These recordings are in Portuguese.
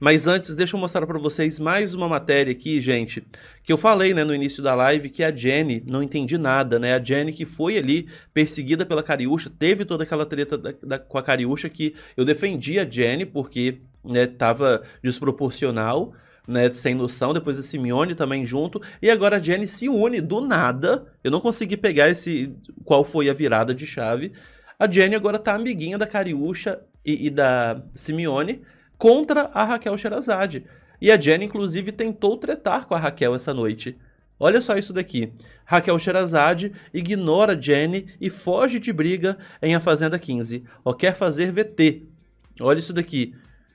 Mas antes, deixa eu mostrar para vocês mais uma matéria aqui, gente, que eu falei, né, no início da live que é a Jenny não entendi nada, né? A Jenny que foi ali perseguida pela Cariúcha, teve toda aquela treta da, da, com a Cariúcha que eu defendi a Jenny porque, né, tava desproporcional, né, sem noção, depois a Simeone também junto, e agora a Jenny se une do nada. Eu não consegui pegar esse qual foi a virada de chave. A Jenny agora tá amiguinha da Cariúcha e, e da Simeone contra a Raquel Sherazade. E a Jenny, inclusive, tentou tretar com a Raquel essa noite. Olha só isso daqui. Raquel Sherazade ignora Jenny e foge de briga em A Fazenda 15. quer fazer VT. Olha isso daqui.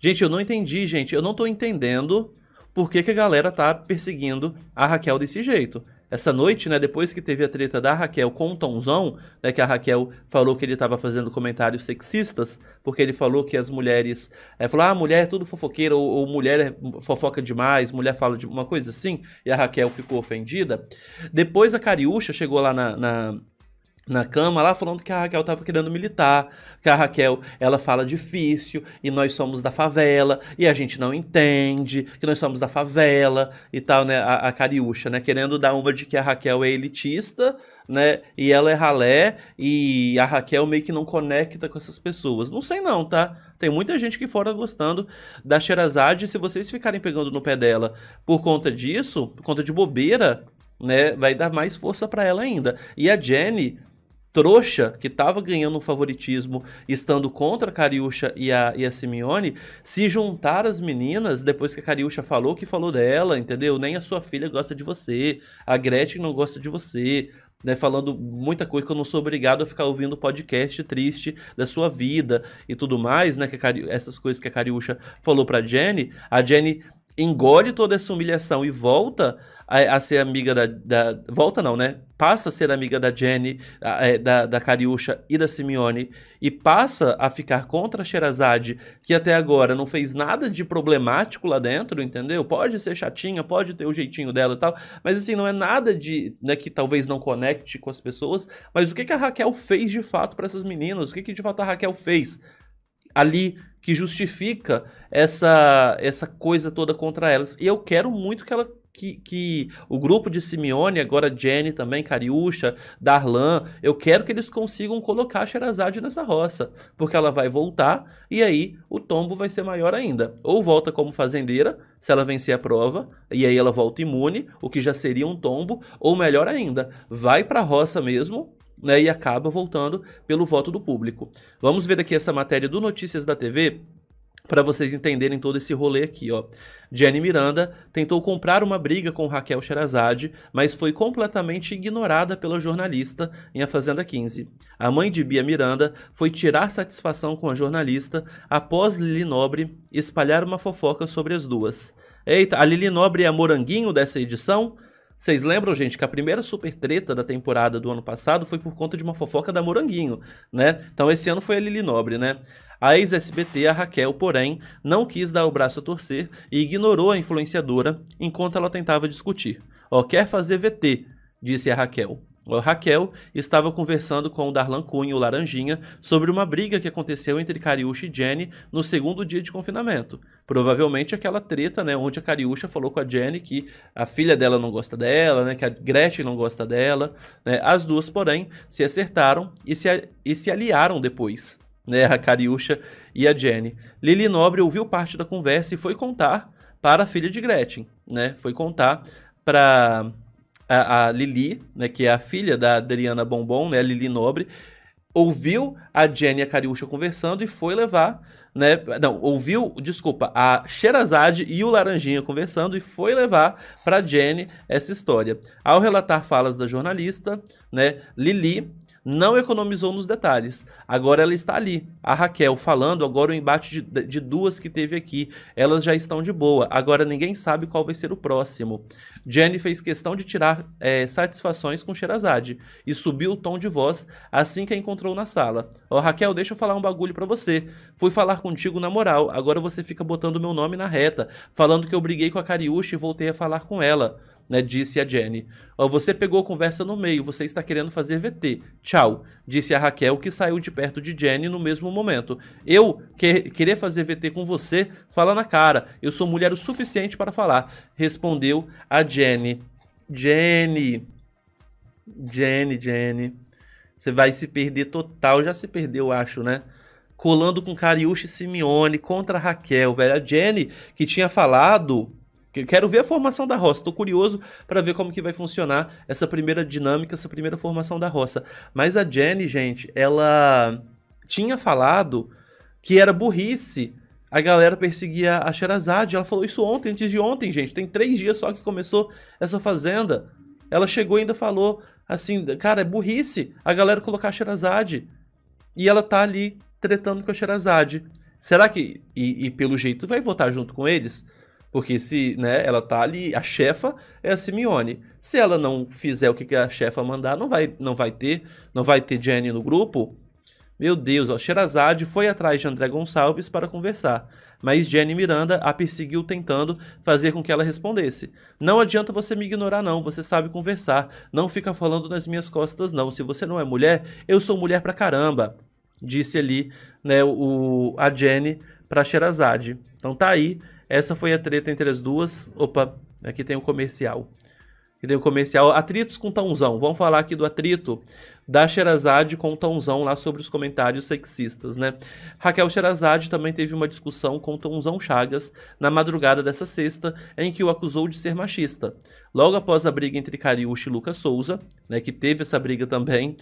Gente, eu não entendi, gente. Eu não tô entendendo por que, que a galera tá perseguindo a Raquel desse jeito essa noite, né, depois que teve a treta da Raquel com o Tomzão, né, que a Raquel falou que ele estava fazendo comentários sexistas, porque ele falou que as mulheres, é, falou, ah, mulher é tudo fofoqueira, ou, ou mulher é fofoca demais, mulher fala de uma coisa assim, e a Raquel ficou ofendida. Depois a Cariúcha chegou lá na, na na cama lá falando que a Raquel tava querendo militar, que a Raquel ela fala difícil e nós somos da favela e a gente não entende que nós somos da favela e tal, né? A, a Cariúcha, né? Querendo dar uma de que a Raquel é elitista, né? E ela é ralé e a Raquel meio que não conecta com essas pessoas. Não sei não, tá? Tem muita gente que fora gostando da Sherazade se vocês ficarem pegando no pé dela por conta disso, por conta de bobeira, né, vai dar mais força para ela ainda. E a Jenny trouxa que estava ganhando um favoritismo estando contra a Cariúcha e a, e a Simeone se juntar às meninas depois que a Cariúcha falou o que falou dela, entendeu? Nem a sua filha gosta de você, a Gretchen não gosta de você. Né, falando muita coisa que eu não sou obrigado a ficar ouvindo podcast triste da sua vida e tudo mais, né? Que Cari... essas coisas que a Cariúcha falou pra Jenny, a Jenny engole toda essa humilhação e volta a, a ser amiga da, da, Volta não, né? Passa a ser amiga da Jenny, a, é, da, da Cariúcha e da Simeone. E passa a ficar contra a Sherazade, que até agora não fez nada de problemático lá dentro, entendeu? Pode ser chatinha, pode ter o jeitinho dela e tal. Mas assim, não é nada de. Né, que talvez não conecte com as pessoas. Mas o que, que a Raquel fez de fato para essas meninas? O que, que de fato a Raquel fez? ali que justifica essa essa coisa toda contra elas. E eu quero muito que ela que, que o grupo de Simeone, agora Jenny também, Cariúcha, Darlan, eu quero que eles consigam colocar a Sherazade nessa roça, porque ela vai voltar e aí o tombo vai ser maior ainda. Ou volta como fazendeira, se ela vencer a prova, e aí ela volta imune, o que já seria um tombo, ou melhor ainda, vai para a roça mesmo, né, e acaba voltando pelo voto do público. Vamos ver aqui essa matéria do Notícias da TV, para vocês entenderem todo esse rolê aqui, ó. Jenny Miranda tentou comprar uma briga com Raquel Sherazade, mas foi completamente ignorada pela jornalista em A Fazenda 15. A mãe de Bia Miranda foi tirar satisfação com a jornalista após Lili Nobre espalhar uma fofoca sobre as duas. Eita, a Lili Nobre é a moranguinho dessa edição? Vocês lembram, gente, que a primeira super treta da temporada do ano passado foi por conta de uma fofoca da Moranguinho, né? Então esse ano foi a Lili Nobre, né? A ex-SBT, a Raquel, porém, não quis dar o braço a torcer e ignorou a influenciadora enquanto ela tentava discutir. Ó, quer fazer VT, disse a Raquel. A Raquel estava conversando com o Darlan Cunha, o Laranjinha, sobre uma briga que aconteceu entre Cariúcha e Jenny no segundo dia de confinamento. Provavelmente aquela treta, né, onde a Cariúcha falou com a Jenny que a filha dela não gosta dela, né, que a Gretchen não gosta dela, né? As duas, porém, se acertaram e se, e se aliaram depois né, a Cariúcha e a Jenny. Lili Nobre ouviu parte da conversa e foi contar para a filha de Gretchen, né? Foi contar para a, a, Lili, né, que é a filha da Adriana Bombom, né, Lili Nobre, ouviu a Jenny e a Cariúcha conversando e foi levar, né, não, ouviu, desculpa, a Sherazade e o Laranjinha conversando e foi levar para Jenny essa história. Ao relatar falas da jornalista, né, Lili não economizou nos detalhes. Agora ela está ali, a Raquel falando, agora o embate de, de duas que teve aqui, elas já estão de boa, agora ninguém sabe qual vai ser o próximo. Jenny fez questão de tirar é, satisfações com Sherazade e subiu o tom de voz assim que a encontrou na sala. Ó, oh, Raquel, deixa eu falar um bagulho para você. Fui falar contigo na moral, agora você fica botando meu nome na reta, falando que eu briguei com a Cariúcha e voltei a falar com ela né, disse a Jenny. Oh, você pegou a conversa no meio, você está querendo fazer VT. Tchau, disse a Raquel, que saiu de perto de Jenny no mesmo momento. Eu que, querer fazer VT com você, fala na cara. Eu sou mulher o suficiente para falar, respondeu a Jenny. Jenny, Jenny, Jenny, você vai se perder total. Já se perdeu, acho, né? Colando com Cariúcha e Simeone contra a Raquel, velho. A Jenny, que tinha falado Quero ver a formação da roça. Estou curioso para ver como que vai funcionar essa primeira dinâmica, essa primeira formação da roça. Mas a Jenny, gente, ela tinha falado que era burrice a galera perseguia a Sherazade. Ela falou isso ontem, antes de ontem, gente. Tem três dias só que começou essa fazenda. Ela chegou e ainda falou assim, cara, é burrice a galera colocar a Sherazade. E ela tá ali tretando com a Sherazade. Será que, e, e pelo jeito, vai votar junto com eles? Porque se, né, ela tá ali, a chefa é a Simeone. Se ela não fizer o que a chefa mandar, não vai, não vai ter, não vai ter Jenny no grupo. Meu Deus, ó, Sherazade foi atrás de André Gonçalves para conversar, mas Jenny Miranda a perseguiu tentando fazer com que ela respondesse. Não adianta você me ignorar não, você sabe conversar, não fica falando nas minhas costas não. Se você não é mulher, eu sou mulher pra caramba, disse ali, né, o a Jenny para Sherazade. Então tá aí essa foi a treta entre as duas. Opa, aqui tem o um comercial. Aqui tem o um comercial. Atritos com Tãozão. Vamos falar aqui do atrito da Sherazade com o Tonzão lá sobre os comentários sexistas, né? Raquel Sherazade também teve uma discussão com Tonzão Chagas na madrugada dessa sexta, em que o acusou de ser machista. Logo após a briga entre Cariúcha e Lucas Souza, né, que teve essa briga também,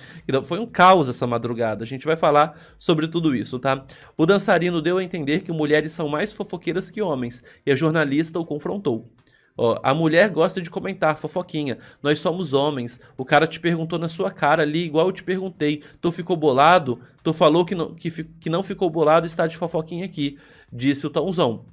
foi um caos essa madrugada. A gente vai falar sobre tudo isso, tá? O dançarino deu a entender que mulheres são mais fofoqueiras que homens, e a jornalista o confrontou. Ó, a mulher gosta de comentar, fofoquinha. Nós somos homens. O cara te perguntou na sua cara ali, igual eu te perguntei. Tu ficou bolado? Tu falou que não, que, que não ficou bolado está de fofoquinha aqui, disse o Tomzão.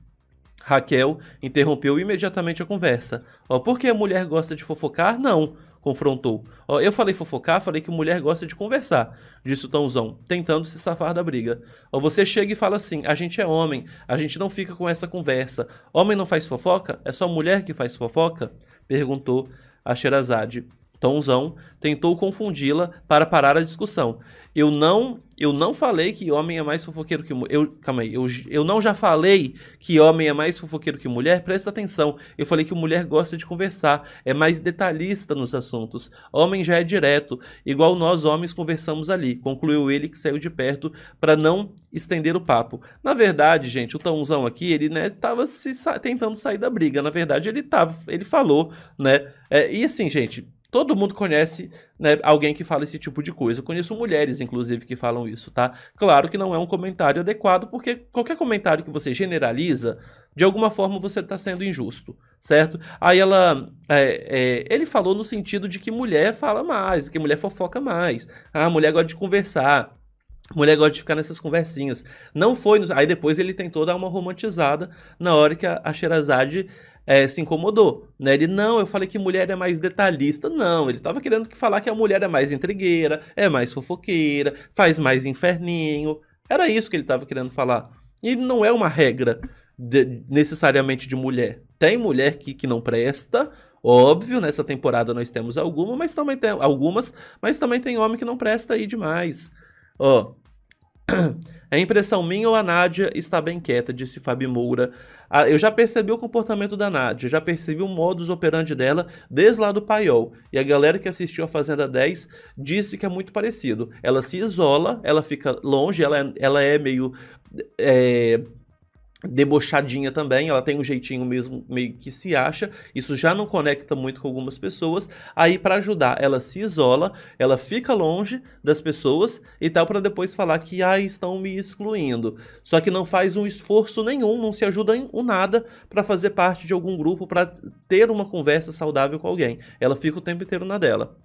Raquel interrompeu imediatamente a conversa. Ó, por que a mulher gosta de fofocar? Não confrontou. Ó, eu falei fofocar, falei que mulher gosta de conversar, disse o Tãozão, tentando se safar da briga. Ó, você chega e fala assim: a gente é homem, a gente não fica com essa conversa. Homem não faz fofoca? É só mulher que faz fofoca? Perguntou a Sherazade. Tomzão tentou confundi-la para parar a discussão. Eu não, eu não falei que homem é mais fofoqueiro que mulher. Calma aí, eu, eu não já falei que homem é mais fofoqueiro que mulher? Presta atenção. Eu falei que mulher gosta de conversar, é mais detalhista nos assuntos. Homem já é direto, igual nós homens conversamos ali. Concluiu ele que saiu de perto para não estender o papo. Na verdade, gente, o Tãozão aqui, ele né, estava se sa tentando sair da briga. Na verdade, ele tava, ele falou, né? É, e assim, gente, Todo mundo conhece né, alguém que fala esse tipo de coisa. Eu conheço mulheres, inclusive, que falam isso, tá? Claro que não é um comentário adequado, porque qualquer comentário que você generaliza, de alguma forma você está sendo injusto, certo? Aí ela. É, é, ele falou no sentido de que mulher fala mais, que mulher fofoca mais. Ah, mulher gosta de conversar. Mulher gosta de ficar nessas conversinhas. Não foi. No... Aí depois ele tentou dar uma romantizada na hora que a, a Sherazade é, se incomodou. Né? Ele, não, eu falei que mulher é mais detalhista. Não, ele estava querendo falar que a mulher é mais entregueira, é mais fofoqueira, faz mais inferninho. Era isso que ele estava querendo falar. E não é uma regra de, necessariamente de mulher. Tem mulher que, que não presta, Óbvio, nessa temporada nós temos alguma, mas também tem algumas, mas também tem homem que não presta aí demais. Ó, é impressão minha ou a Nádia está bem quieta, disse Fabi Moura. Ah, eu já percebi o comportamento da Nádia, já percebi o modus operandi dela desde lá do paiol. E a galera que assistiu a Fazenda 10 disse que é muito parecido. Ela se isola, ela fica longe, ela, é, ela é meio é, debochadinha também, ela tem um jeitinho mesmo meio que se acha, isso já não conecta muito com algumas pessoas. Aí para ajudar, ela se isola, ela fica longe das pessoas e tal para depois falar que ah, estão me excluindo. Só que não faz um esforço nenhum, não se ajuda em nada para fazer parte de algum grupo, para ter uma conversa saudável com alguém. Ela fica o tempo inteiro na dela.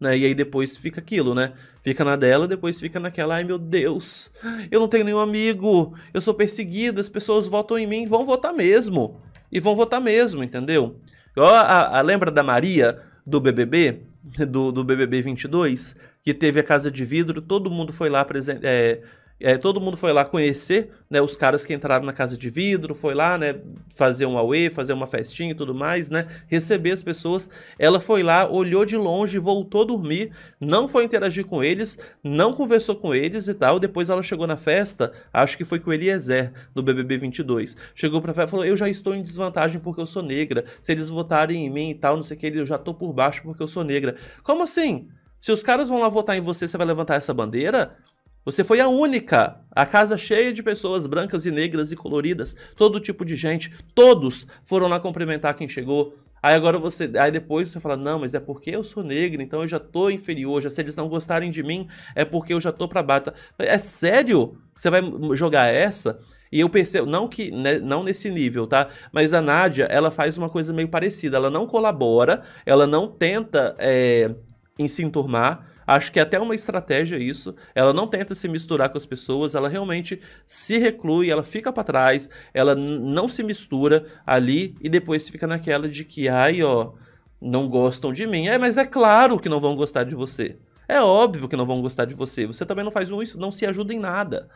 Né? E aí depois fica aquilo, né? Fica na dela, depois fica naquela, ai meu Deus, eu não tenho nenhum amigo, eu sou perseguida, as pessoas votam em mim, vão votar mesmo. E vão votar mesmo, entendeu? Ó, a, a, lembra da Maria do BBB, do, do BBB 22, que teve a casa de vidro, todo mundo foi lá é, é, todo mundo foi lá conhecer, né, os caras que entraram na casa de vidro, foi lá, né, fazer um away fazer uma festinha e tudo mais, né, receber as pessoas. Ela foi lá, olhou de longe, voltou a dormir, não foi interagir com eles, não conversou com eles e tal. Depois ela chegou na festa, acho que foi com o Eliezer, do BBB 22. Chegou pra festa e falou, eu já estou em desvantagem porque eu sou negra, se eles votarem em mim e tal, não sei o que, eu já tô por baixo porque eu sou negra. Como assim? Se os caras vão lá votar em você, você vai levantar essa bandeira? Você foi a única. A casa cheia de pessoas brancas e negras e coloridas, todo tipo de gente. Todos foram lá cumprimentar quem chegou. Aí agora você, aí depois você fala: "Não, mas é porque eu sou negro, então eu já tô inferior, já se eles não gostarem de mim, é porque eu já tô para bata. É sério? Você vai jogar essa? E eu percebo, não que né, não nesse nível, tá? Mas a Nádia, ela faz uma coisa meio parecida. Ela não colabora, ela não tenta é, em se enturmar, Acho que é até uma estratégia isso. Ela não tenta se misturar com as pessoas, ela realmente se reclui, ela fica para trás, ela não se mistura ali e depois fica naquela de que, ai, ó, não gostam de mim. É, mas é claro que não vão gostar de você. É óbvio que não vão gostar de você. Você também não faz um, isso, não se ajuda em nada.